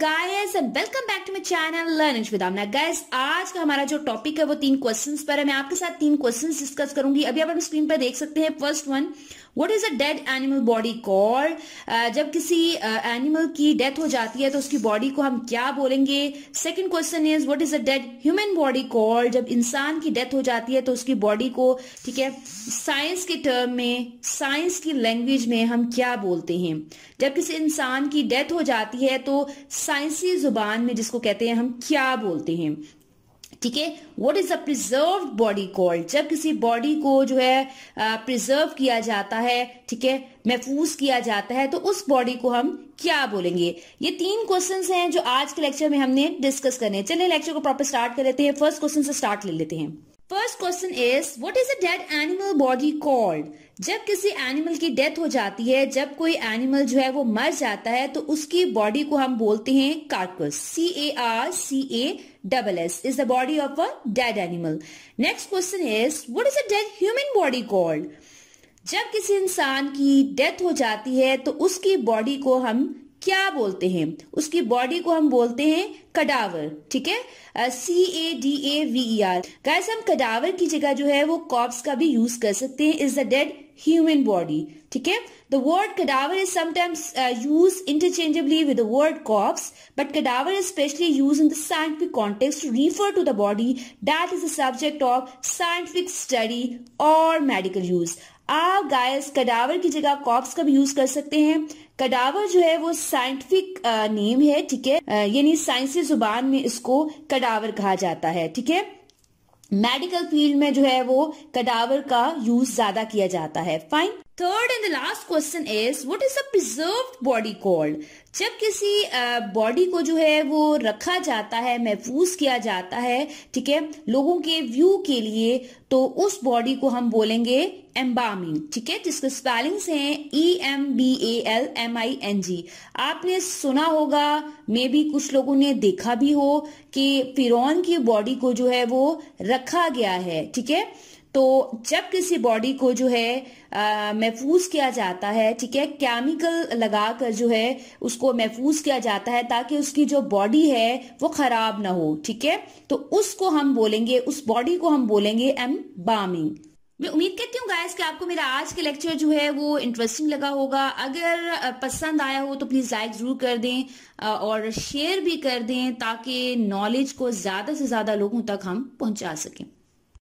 guys and welcome back to my channel learning guys आज का हमारा जो टॉपिक है वो तीन क्वेश्चंस पर है मैं आपके साथ तीन क्वेश्चंस डिस्कस करूंगी अभी आप स्क्रीन पर देख सकते हैं first one what is a dead animal body called जब किसी एनिमल uh, की डेथ हो जाती है तो उसकी बॉडी को हम क्या बोलेंगे second question is what is a dead human body called जब इंसान की डेथ हो जाती है तो उसकी बॉडी को ठीक है साइंस के टर्म में साइंस की लैंग्वेज में हम क्या बोलते हैं जब किसी इंसान की डेथ हो जाती है तो साइंसी जुबान में जिसको कहते हैं हम क्या बोलते हैं ठीक है what is a preserve body called जब किसी बॉडी को जो है प्रिजर्व किया जाता है ठीक है महफूज किया जाता है तो उस बॉडी को हम क्या बोलेंगे ये तीन क्वेश्चन हैं जो आज के लेक्चर में हमने डिस्कस करने हैं चलिए लेक्चर को प्रॉपर स्टार्ट कर लेते हैं फर्स्ट क्वेश्चन से स्टार्ट ले लेते हैं first question is what is a dead animal body called जब किसी एनिमल की डेथ हो जाती है जब कोई एनिमल जो है वो मर जाता है तो उसकी बॉडी को हम बोलते हैं carcass C A R C A double S is the body of a dead animal next question is what is a dead human body called जब किसी इंसान की डेथ हो जाती है तो उसकी बॉडी को हम क्या बोलते हैं उसकी बॉडी को हम बोलते हैं कडावर ठीक है C A D A V E R guys हम कडावर की जगह जो है वो कॉप्स का भी यूज कर सकते हैं is the dead human body ठीक है word cadaver is sometimes uh, used interchangeably with the word corpse but cadaver is specially used in the scientific context to refer to the body that is a subject of scientific study और medical use आप guys cadaver की जगह cops का भी use कर सकते हैं कडावर जो है वो साइंटिफिक नेम है ठीक है यानी साइंसी जुबान में इसको कडावर कहा जाता है ठीक है मेडिकल फील्ड में जो है वो कडावर का यूज ज्यादा किया जाता है fine third and the last question is what is a preserve body called जब किसी बॉडी uh, को जो है वो रखा जाता है महफूज किया जाता है ठीक है लोगों के व्यू के लिए तो उस बॉडी को हम बोलेंगे एम्बामिंग ठीक है जिसके स्पेलिंग्स हैं E M B A L M I N G आपने सुना होगा मे बी कुछ लोगों ने देखा भी हो कि फिरौन की बॉडी को जो है वो रखा गया है ठीक है तो जब किसी बॉडी को जो है महफूज किया जाता है ठीक है केमिकल लगा कर जो है उसको महफूज किया जाता है ताकि उसकी जो बॉडी है वो खराब ना हो ठीक है तो उसको हम बोलेंगे उस बॉडी को हम बोलेंगे एम बामिंग मैं उम्मीद करती हूँ गाइस कि आपको मेरा आज के लेक्चर जो है वो इंटरेस्टिंग लगा होगा अगर पसंद आया हो तो प्लीज़ लाइक ज़रूर कर दें और शेयर भी कर दें ताकि नॉलेज को ज़्यादा से ज़्यादा लोगों तक हम पहुँचा सकें